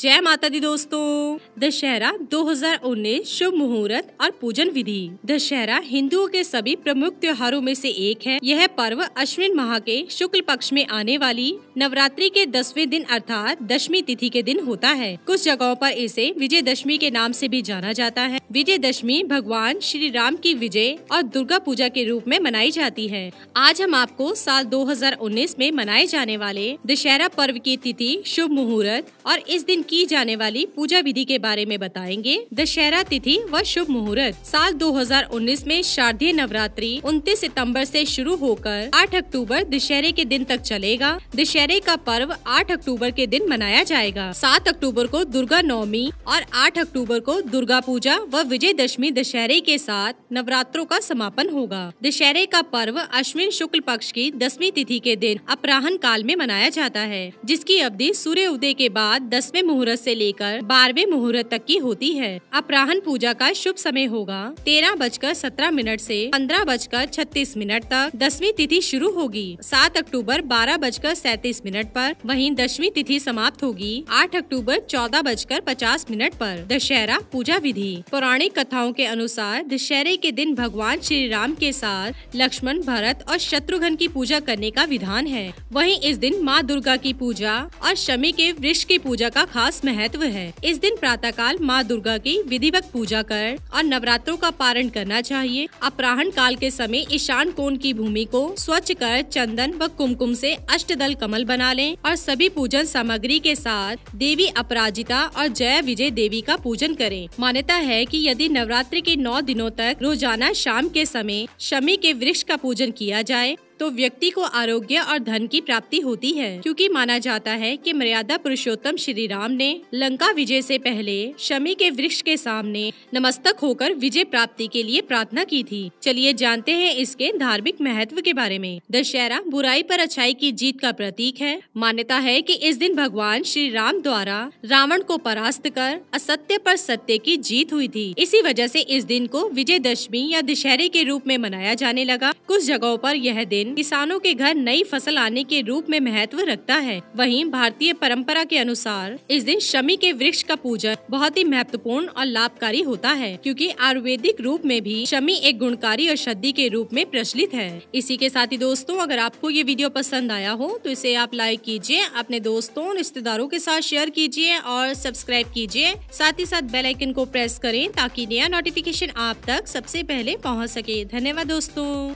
जय माता दी दोस्तों दशहरा 2019 शुभ मुहूर्त और पूजन विधि दशहरा हिंदुओं के सभी प्रमुख त्योहारों में से एक है यह पर्व अश्विन माह के शुक्ल पक्ष में आने वाली नवरात्रि के दसवें दिन अर्थात दशमी तिथि के दिन होता है कुछ जगहों पर इसे विजयदशमी के नाम से भी जाना जाता है विजयदशमी भगवान श्री राम की विजय और दुर्गा पूजा के रूप में मनाई जाती है आज हम आपको साल 2019 में मनाए जाने वाले दशहरा पर्व की तिथि शुभ मुहूर्त और इस दिन की जाने वाली पूजा विधि के बारे में बताएंगे दशहरा तिथि व शुभ मुहूर्त साल 2019 में शारदीय नवरात्रि 29 सितंबर से शुरू होकर 8 अक्टूबर दशहरे के दिन तक चलेगा दशहरे का पर्व 8 अक्टूबर के दिन मनाया जाएगा 7 अक्टूबर को दुर्गा नवमी और 8 अक्टूबर को दुर्गा पूजा व विजय दशमी दशहरे के साथ नवरात्रों का समापन होगा दशहरे का पर्व अश्विन शुक्ल पक्ष की दसवीं तिथि के दिन अपराहन काल में मनाया जाता है जिसकी अवधि सूर्य उदय के बाद दसवें मुहूर्त मुहूर्त से लेकर बारहवें मुहूर्त तक की होती है अपराहन पूजा का शुभ समय होगा तेरह बजकर सत्रह मिनट से पंद्रह बजकर छत्तीस मिनट तक दसवीं तिथि शुरू होगी सात अक्टूबर बारह बजकर सैतीस मिनट पर वहीं दसवीं तिथि समाप्त होगी आठ अक्टूबर चौदह बजकर पचास मिनट पर दशहरा पूजा विधि पौराणिक कथाओं के अनुसार दशहरे के दिन भगवान श्री राम के साथ लक्ष्मण भरत और शत्रुघ्न की पूजा करने का विधान है वहीं इस दिन माँ दुर्गा की पूजा और शमी के वृक्ष की पूजा का खास महत्व है इस दिन प्रातःकाल माँ दुर्गा की विधिवत पूजा कर और नवरात्रों का पारण करना चाहिए अपराहन काल के समय ईशान कोण की भूमि को स्वच्छ कर चंदन व कुमकुम से अष्टदल कमल बना लें और सभी पूजन सामग्री के साथ देवी अपराजिता और जय विजय देवी का पूजन करें मान्यता है कि यदि नवरात्रि के नौ दिनों तक रोजाना शाम के समय शमी के वृक्ष का पूजन किया जाए तो व्यक्ति को आरोग्य और धन की प्राप्ति होती है क्योंकि माना जाता है कि मर्यादा पुरुषोत्तम श्री राम ने लंका विजय से पहले शमी के वृक्ष के सामने नमस्तक होकर विजय प्राप्ति के लिए प्रार्थना की थी चलिए जानते हैं इसके धार्मिक महत्व के बारे में दशहरा बुराई पर अच्छाई की जीत का प्रतीक है मान्यता है कि इस दिन भगवान श्री राम द्वारा रावण को परास्त कर असत्य पर सत्य की जीत हुई थी इसी वजह से इस दिन को दशमी या दशहरे के रूप में मनाया जाने लगा कुछ जगहों पर यह दिन किसानों के घर नई फसल आने के रूप में महत्व रखता है वहीं भारतीय परंपरा के अनुसार इस दिन शमी के वृक्ष का पूजन बहुत ही महत्वपूर्ण और लाभकारी होता है क्योंकि आयुर्वेदिक रूप में भी शमी एक गुणकारी और शद्दी के रूप में प्रचलित है इसी के साथ ही दोस्तों अगर आपको ये वीडियो पसंद आया हो तो इसे आप लाइक कीजिए अपने दोस्तों रिश्तेदारों के साथ शेयर कीजिए और सब्सक्राइब कीजिए साथ ही साथ बेल आइकन को प्रेस करें ताकि नया नोटिफिकेशन आप तक सबसे पहले पहुंच सके धन्यवाद दोस्तों